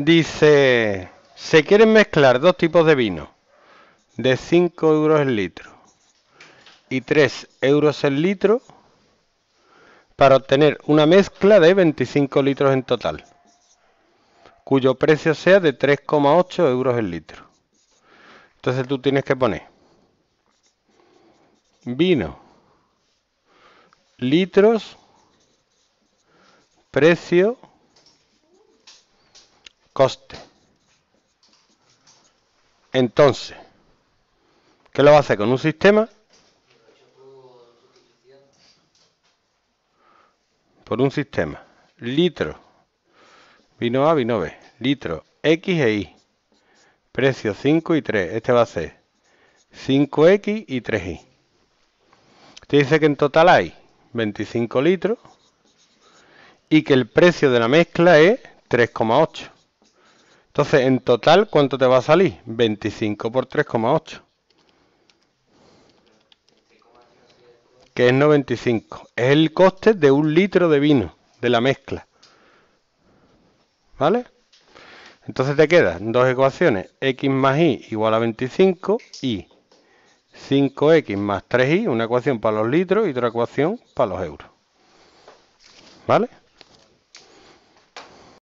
Dice, se quieren mezclar dos tipos de vino de 5 euros el litro y 3 euros el litro para obtener una mezcla de 25 litros en total, cuyo precio sea de 3,8 euros el litro. Entonces tú tienes que poner vino, litros, precio, coste. Entonces, ¿qué lo va a hacer con un sistema? Por un sistema. Litro. Vino A, vino B. Litro X e Y. Precio 5 y 3. Este va a ser 5X y 3Y. Te dice que en total hay 25 litros y que el precio de la mezcla es 3,8. Entonces, en total, ¿cuánto te va a salir? 25 por 3,8. Que es 95. Es el coste de un litro de vino, de la mezcla. ¿Vale? Entonces te quedan dos ecuaciones, x más y igual a 25 y 5x más 3y, una ecuación para los litros y otra ecuación para los euros. ¿Vale?